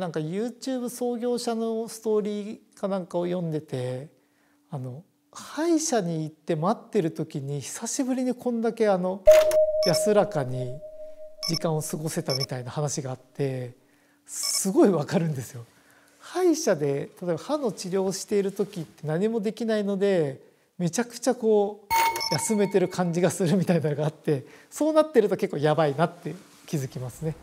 なんか YouTube 創業者のストーリーかなんかを読んでてあの歯医者に行って待ってる時に久しぶりにこんだけあの安らかに時間を過ごせたみたいな話があってすごいわかるんですよ。歯医者で例えば歯の治療をしている時って何もできないのでめちゃくちゃこう休めてる感じがするみたいなのがあってそうなってると結構やばいなって気づきますね。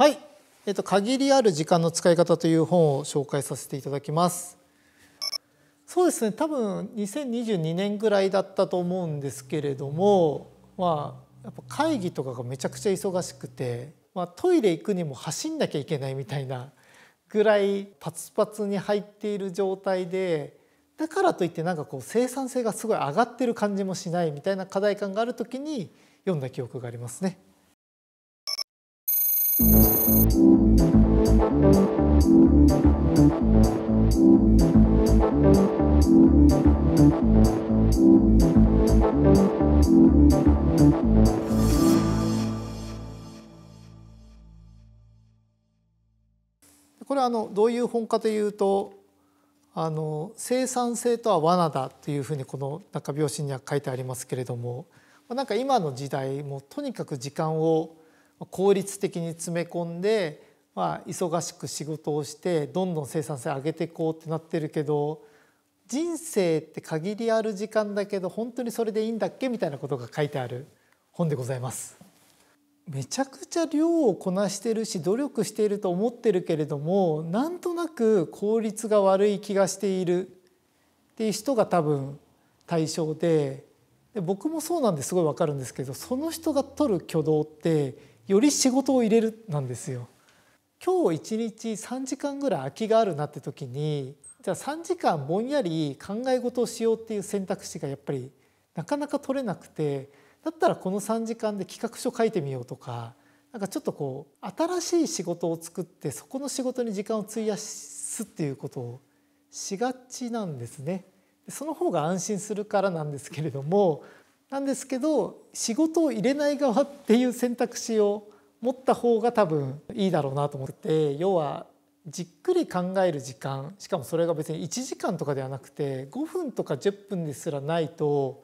はい、えっと、限りある時間の使い方という本を紹介させていただきます。そうですね多分2022年ぐらいだったと思うんですけれどもまあやっぱ会議とかがめちゃくちゃ忙しくて、まあ、トイレ行くにも走んなきゃいけないみたいなぐらいパツパツに入っている状態でだからといってなんかこう生産性がすごい上がってる感じもしないみたいな課題感がある時に読んだ記憶がありますね。これはあのどういう本かというとあの生産性とは罠だというふうにこの中んか紙には書いてありますけれどもなんか今の時代もとにかく時間を効率的に詰め込んでは忙しく仕事をしてどんどん生産性上げていこうってなってるけど人生って限りある時間だけど本当にそれでいいんだっけみたいなことが書いてある本でございます。めちゃくちゃ量をこなしてるし努力していると思ってるけれどもなんとなく効率が悪い気がしているっていう人が多分対象でで僕もそうなんですごいわかるんですけどその人が取る挙動ってより仕事を入れるなんですよ。今日一日3時間ぐらい空きがあるなって時にじゃあ3時間ぼんやり考え事をしようっていう選択肢がやっぱりなかなか取れなくてだったらこの3時間で企画書書いてみようとかなんかちょっとこう新しい仕事を作ってそこの仕事に時間を費やすっていうことをしがちなんですね。その方が安心するからなんですけれどもなんですけど仕事を入れない側っていう選択肢を持った方が多分いいだろうなと思って要はじっくり考える時間しかもそれが別に1時間とかではなくて5分とか10分ですらないと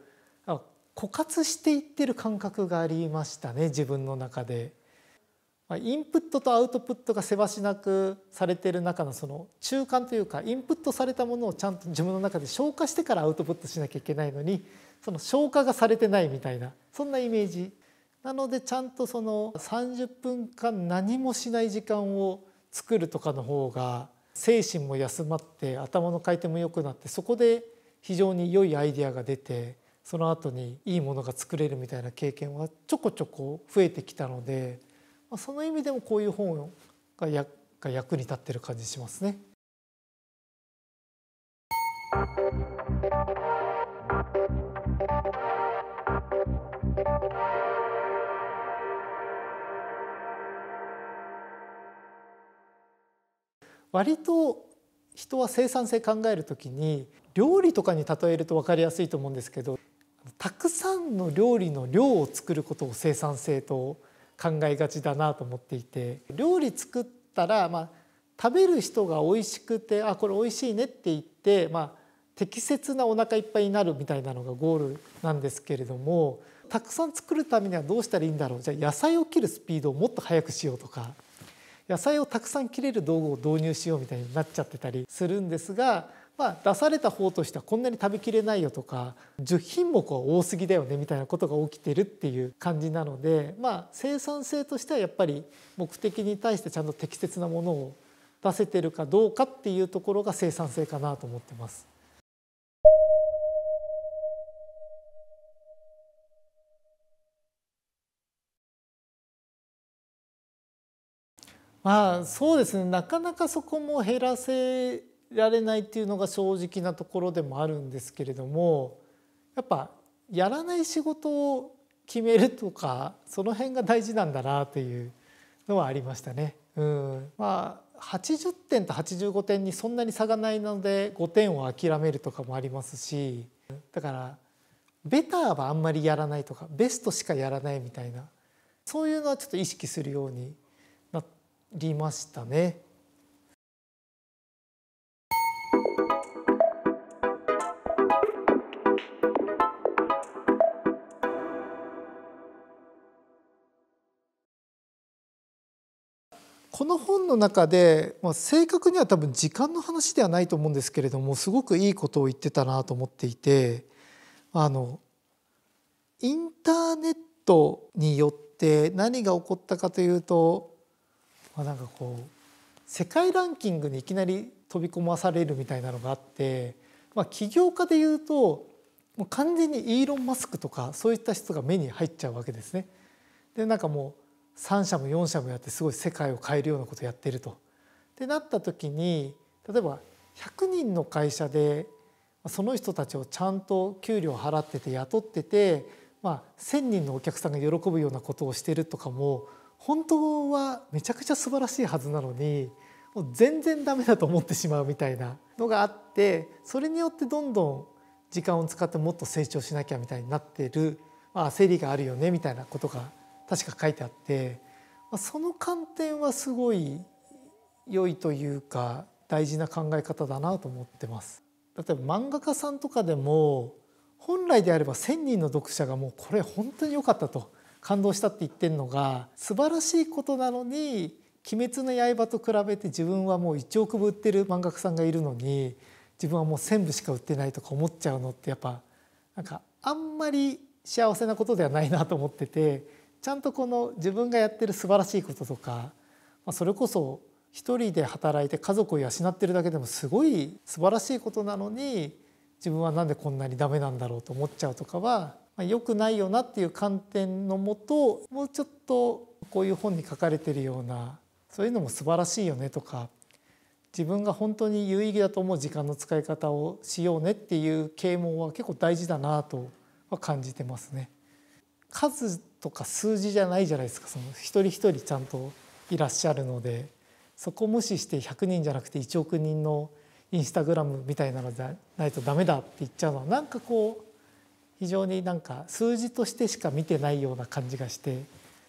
枯渇していってる感覚がありましたね自分の中で。インプットとアウトプットがせわしなくされてる中のその中間というかインプットされたものをちゃんと自分の中で消化してからアウトプットしなきゃいけないのにその消化がされてないみたいなそんなイメージなのでちゃんとその30分間何もしない時間を作るとかの方が精神も休まって頭の回転も良くなってそこで非常に良いアイデアが出てその後にいいものが作れるみたいな経験はちょこちょこ増えてきたのでその意味でもこういう本が役に立ってる感じしますね。割と人は生産性考える時に料理とかに例えると分かりやすいと思うんですけどたくさんの料理の量を作ることを生産性と考えがちだなと思っていて料理作ったら、まあ、食べる人が美味しくてあこれ美味しいねって言って、まあ、適切なお腹いっぱいになるみたいなのがゴールなんですけれどもたくさん作るためにはどうしたらいいんだろうじゃあ野菜を切るスピードをもっと速くしようとか野菜をたくさん切れる道具を導入しようみたいになっちゃってたりするんですが、まあ、出された方としてはこんなに食べきれないよとか10品目は多すぎだよねみたいなことが起きてるっていう感じなので、まあ、生産性としてはやっぱり目的に対してちゃんと適切なものを出せてるかどうかっていうところが生産性かなと思ってます。まあそうですねなかなかそこも減らせられないっていうのが正直なところでもあるんですけれどもやっぱやらない仕事を決めるとかその辺が大事なんだなというのはありましたね。うん、まあ80点と85点にそんなに差がないので5点を諦めるとかもありますしだからベターはあんまりやらないとかベストしかやらないみたいなそういうのはちょっと意識するようにりましたね。この本の中で、まあ、正確には多分時間の話ではないと思うんですけれどもすごくいいことを言ってたなと思っていてあのインターネットによって何が起こったかというとまあ、なんかこう世界ランキングにいきなり飛び込まされるみたいなのがあって、まあ、起業家でいうともう完全にイーロン・マスクとかそういった人が目に入っちゃうわけですね。でなんかもう3社も4社もやってすごい世界を変えるようなことやってると。ってなった時に例えば100人の会社でその人たちをちゃんと給料払ってて雇ってて、まあ、1,000人のお客さんが喜ぶようなことをしてるとかも本当はめちゃくちゃ素晴らしいはずなのにもう全然ダメだと思ってしまうみたいなのがあってそれによってどんどん時間を使ってもっと成長しなきゃみたいになってる、まあ、焦りがあるよねみたいなことが確か書いてあって、まあ、その観点はすごい良いというか大事な考え方だなと思ってます。例えば漫画家さんとかでも本来であれば1,000人の読者がもうこれ本当に良かったと感動したって言ってるのが素晴らしいことなのに「鬼滅の刃」と比べて自分はもう1億部売ってる漫画家さんがいるのに自分はもう1,000部しか売ってないとか思っちゃうのってやっぱなんかあんまり幸せなことではないなと思っててちゃんとこの自分がやってる素晴らしいこととか、まそれこそ一人で働いて家族を養ってるだけでもすごい素晴らしいことなのに自分は何でこんなにダメなんだろうと思っちゃうとかはまあ、良くないよなっていう観点のもともうちょっとこういう本に書かれてるようなそういうのも素晴らしいよねとか自分が本当に有意義だと思う時間の使い方をしようねっていう啓蒙は結構大事だなとは感じてますね。数とか数字じゃないじゃないですかその一人一人ちゃんといらっしゃるのでそこ無視して100人じゃなくて1億人のインスタグラムみたいなのじゃないとダメだって言っちゃうのはなんかこう非常になんか数字としてしか見てないような感じがして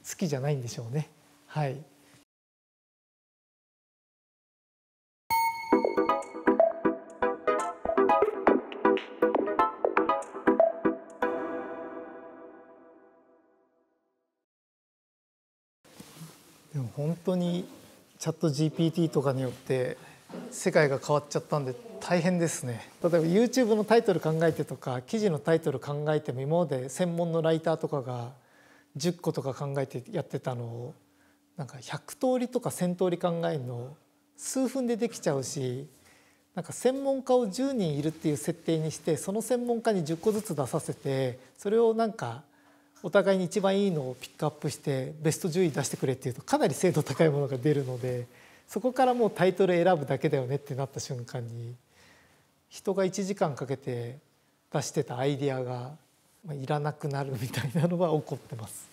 好きじゃないんでしょうね。はい、でも本当にチャット GPT とかによって世界が変わっちゃったんで大変ですね例えば YouTube のタイトル考えてとか記事のタイトル考えても今まで専門のライターとかが10個とか考えてやってたのをなんか100通りとか1,000通り考えるの数分でできちゃうしなんか専門家を10人いるっていう設定にしてその専門家に10個ずつ出させてそれをなんかお互いに一番いいのをピックアップしてベスト10位出してくれっていうとかなり精度高いものが出るので。そこからもうタイトル選ぶだけだよねってなった瞬間に人が1時間かけて出してたアイディアがいらなくなるみたいなのは起こってます。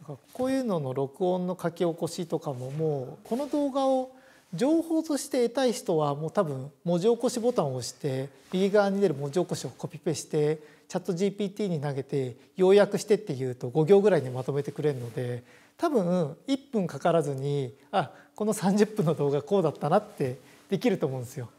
だからこういうのの録音の書き起こしとかももうこの動画を情報として得たい人はもう多分文字起こしボタンを押して右側に出る文字起こしをコピペしてチャット GPT に投げて要約してって言うと5行ぐらいにまとめてくれるので多分1分かからずにあこの30分の動画こうだったなってできると思うんですよ。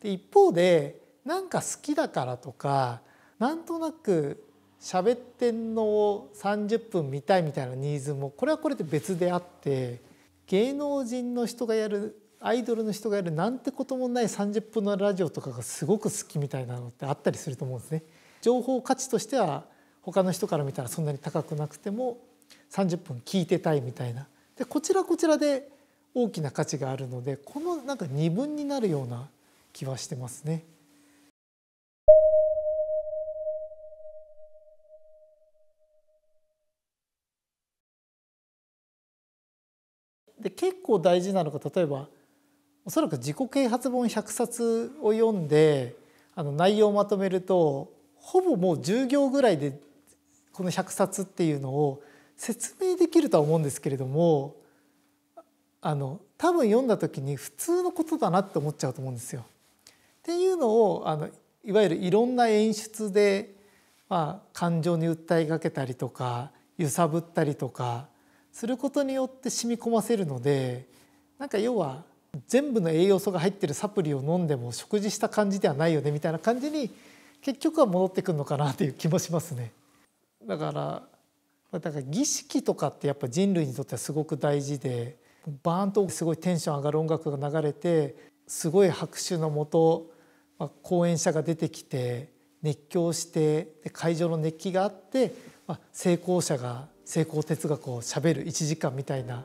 で一方でなんか好きだからとかなんとなく喋ってんのを30分見たいみたいなニーズもこれはこれで別であって芸能人の人がやるアイドルの人がやるなんてこともない30分のラジオとかがすごく好きみたいなのってあったりすると思うんですね。情報価値としては他の人から見たらそんなに高くなくても30分聞いてたいみたいなでこちらこちらで大きな価値があるのでこのなんか二分になるような気はしてますね。で結構大事なのが例えばおそらく自己啓発本100冊を読んであの内容をまとめるとほぼもう10行ぐらいでこの100冊っていうのを説明できるとは思うんですけれどもあの多分読んだ時に普通のことだなって思っちゃうと思うんですよ。っていうのをあのいわゆるいろんな演出で、まあ、感情に訴えかけたりとか揺さぶったりとかすることによって染み込ませるのでなんか要は全部の栄養素が入ってるサプリを飲んでも食事した感じではないよねみたいな感じに結局は戻ってくるのかなという気もしますね。だからだから儀式とかってやっぱ人類にとってはすごく大事でバーンとすごいテンション上がる音楽が流れてすごい拍手のもと、まあ、講演者が出てきて熱狂してで会場の熱気があって、まあ、成功者が成功哲学をしゃべる1時間みたいな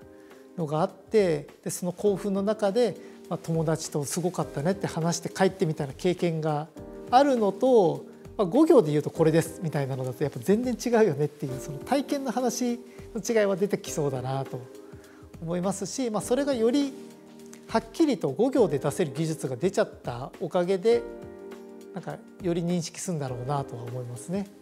のがあってでその興奮の中で、まあ、友達とすごかったねって話して帰ってみたいな経験があるのと、まあ、5行で言うとこれですみたいなのだとやっぱ全然違うよねっていうその体験の話の違いは出てきそうだなと思いますし、まあ、それがよりはっきりと5行で出せる技術が出ちゃったおかげでなんかより認識するんだろうなとは思いますね。